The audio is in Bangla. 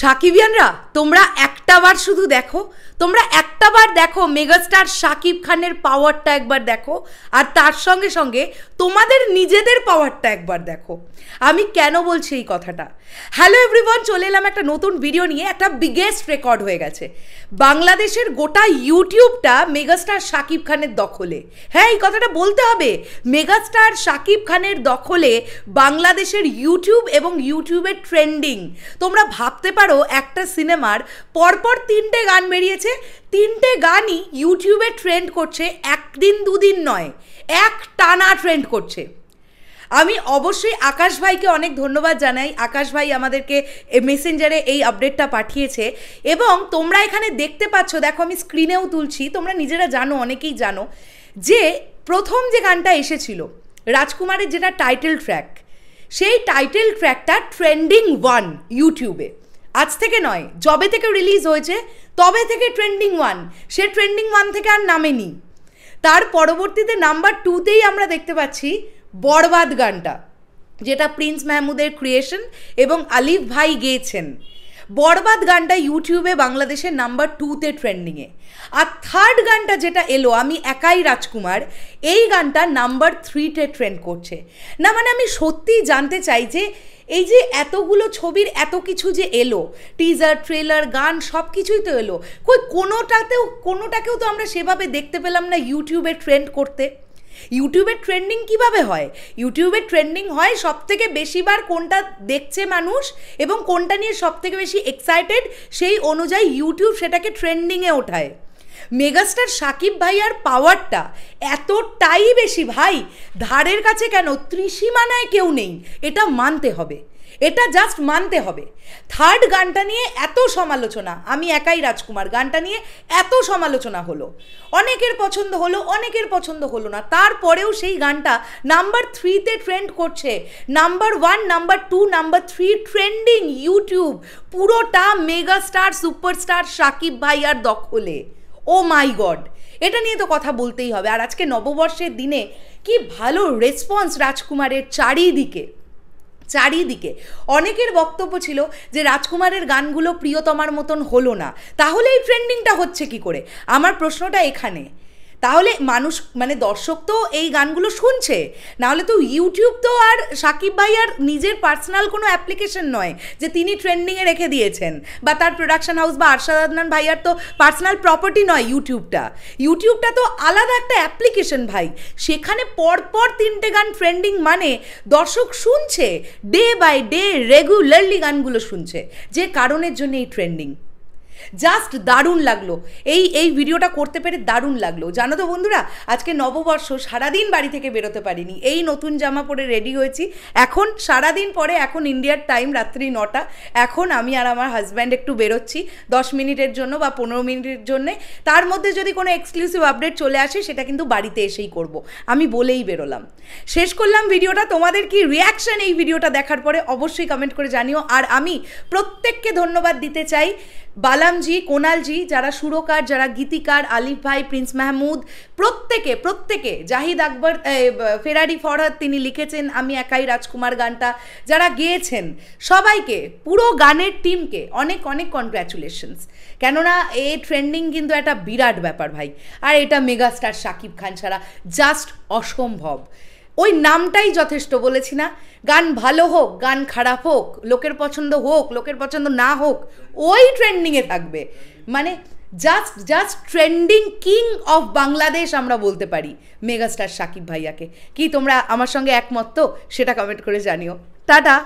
সাকিবিয়ানরা তোমরা এক একটা বার শুধু দেখো তোমরা একটা বার দেখো মেগাস্টার শাকিব খানের পাওয়ারটা একবার দেখো আর তার সঙ্গে সঙ্গে তোমাদের নিজেদের পাওয়ারটা একবার দেখো আমি কেন বলছি এই কথাটা হ্যালো এভরিওয়ান চলে এলাম একটা নতুন ভিডিও নিয়ে একটা বিগেস্ট রেকর্ড হয়ে গেছে বাংলাদেশের গোটা ইউটিউবটা মেগাস্টার শাকিব খানের দখলে হ্যাঁ এই কথাটা বলতে হবে মেগাস্টার শাকিব খানের দখলে বাংলাদেশের ইউটিউব এবং ইউটিউবের ট্রেন্ডিং তোমরা ভাবতে পারো একটা সিনেমার পর পরপর তিনটে গান বেরিয়েছে তিনটে গানই ইউটিউবে ট্রেন্ড করছে একদিন দুদিন নয় এক টানা ট্রেন্ড করছে আমি অবশ্যই আকাশ ভাইকে অনেক ধন্যবাদ জানাই আকাশ ভাই আমাদেরকে মেসেঞ্জারে এই আপডেটটা পাঠিয়েছে এবং তোমরা এখানে দেখতে পাচ্ছ দেখো আমি স্ক্রিনেও তুলছি তোমরা নিজেরা জানো অনেকেই জানো যে প্রথম যে গানটা এসেছিল রাজকুমারের যেটা টাইটেল ট্র্যাক সেই টাইটেল ট্র্যাকটা ট্রেন্ডিং ওয়ান ইউটিউবে আজ থেকে নয় জবে থেকে রিলিজ হয়েছে তবে থেকে ট্রেন্ডিং ওয়ান সে ট্রেন্ডিং ওয়ান থেকে আর নামেনি তার পরবর্তীতে নাম্বার টুতেই আমরা দেখতে পাচ্ছি বরবাদ গানটা যেটা প্রিন্স মাহমুদের ক্রিয়েশন এবং আলিফ ভাই গেয়েছেন বরবাদ গানটা ইউটিউবে বাংলাদেশের নাম্বার টুতে ট্রেন্ডিংয়ে আর থার্ড গানটা যেটা এলো আমি একাই রাজকুমার এই গানটা নাম্বার থ্রিতে ট্রেন্ড করছে না মানে আমি সত্যিই জানতে চাই যে এই যে এতগুলো ছবির এত কিছু যে এলো টিজার ট্রেলার গান সব কিছুই তো এলো কই কোনোটাতেও কোনোটাকেও তো আমরা সেভাবে দেখতে পেলাম না ইউটিউবে ট্রেন্ড করতে ইউটিউবে ট্রেন্ডিং কিভাবে হয় ইউটিউবে ট্রেন্ডিং হয় সব থেকে বেশিবার কোনটা দেখছে মানুষ এবং কোনটা নিয়ে সব থেকে বেশি এক্সাইটেড সেই অনুযায়ী ইউটিউব সেটাকে ট্রেন্ডিংয়ে ওঠায় মেগাস্টার সাকিব ভাইয়ার পাওয়ারটা এতটাই বেশি ভাই ধারের কাছে কেন ত্রিসীমানায় কেউ নেই এটা মানতে হবে এটা জাস্ট মানতে হবে থার্ড গানটা নিয়ে এত সমালোচনা আমি একাই রাজকুমার গানটা নিয়ে এত সমালোচনা হলো অনেকের পছন্দ হলো অনেকের পছন্দ হলো না তারপরেও সেই গানটা নাম্বার থ্রিতে ট্রেন্ড করছে number one number two number three trending YouTube পুরোটা মেগা স্টার সুপারস্টার সাকিব ভাই আর দখলে ও মাই গড এটা নিয়ে তো কথা বলতেই হবে আর আজকে নববর্ষের দিনে কি ভালো রেসপন্স রাজকুমারের চারিদিকে চারিদিকে অনেকের বক্তব্য ছিল যে রাজকুমারের গানগুলো প্রিয়তমার মতন হলো না তাহলে এই ট্রেন্ডিংটা হচ্ছে কি করে আমার প্রশ্নটা এখানে তাহলে মানুষ মানে দর্শক তো এই গানগুলো শুনছে নাহলে তো ইউটিউব তো আর সাকিব ভাই আর নিজের পার্সোনাল কোনো অ্যাপ্লিকেশন নয় যে তিনি ট্রেন্ডিংয়ে রেখে দিয়েছেন বা তার প্রোডাকশন হাউস বা আরশাদ আদনান ভাইয়ার তো পার্সোনাল প্রপার্টি নয় ইউটিউবটা ইউটিউবটা তো আলাদা একটা অ্যাপ্লিকেশন ভাই সেখানে পরপর তিনটে গান ট্রেন্ডিং মানে দর্শক শুনছে ডে বাই ডে রেগুলারলি গানগুলো শুনছে যে কারণের জন্য এই ট্রেন্ডিং জাস্ট দারুণ লাগলো এই এই ভিডিওটা করতে পেরে দারুণ লাগলো জানো তো বন্ধুরা আজকে নববর্ষ সারাদিন বাড়ি থেকে বেরোতে পারিনি এই নতুন জামা পরে রেডি হয়েছি এখন সারাদিন পরে এখন ইন্ডিয়ার টাইম রাত্রি নটা এখন আমি আর আমার হাজব্যান্ড একটু বেরোচ্ছি দশ মিনিটের জন্য বা পনেরো মিনিটের জন্যে তার মধ্যে যদি কোনো এক্সক্লুসিভ আপডেট চলে আসে সেটা কিন্তু বাড়িতে এসেই করব আমি বলেই বেরোলাম শেষ করলাম ভিডিওটা তোমাদের কি রিয়াকশান এই ভিডিওটা দেখার পরে অবশ্যই কমেন্ট করে জানিও আর আমি প্রত্যেককে ধন্যবাদ দিতে চাই বালামজি কোনালজি যারা সুরকার যারা গীতিকার আলিফ ভাই প্রিন্স মাহমুদ প্রত্যেকে প্রত্যেকে জাহিদ আকবর ফেরারি ফরহাদ তিনি লিখেছেন আমি একাই রাজকুমার গানটা যারা গেয়েছেন সবাইকে পুরো গানের টিমকে অনেক অনেক কনগ্র্যাচুলেশনস কেননা এই ট্রেন্ডিং কিন্তু একটা বিরাট ব্যাপার ভাই আর এটা মেগাস্টার শাকিব খান ছাড়া জাস্ট অসম্ভব ওই নামটাই যথেষ্ট বলেছি না গান ভালো হোক গান খারাপ হোক লোকের পছন্দ হোক লোকের পছন্দ না হোক ওই ট্রেন্ডিংয়ে থাকবে মানে just just trending king of Bangladesh আমরা বলতে পারি মেগাস্টার সাকিব ভাইয়াকে কি তোমরা আমার সঙ্গে একমত তো সেটা কমেন্ট করে জানিও টাটা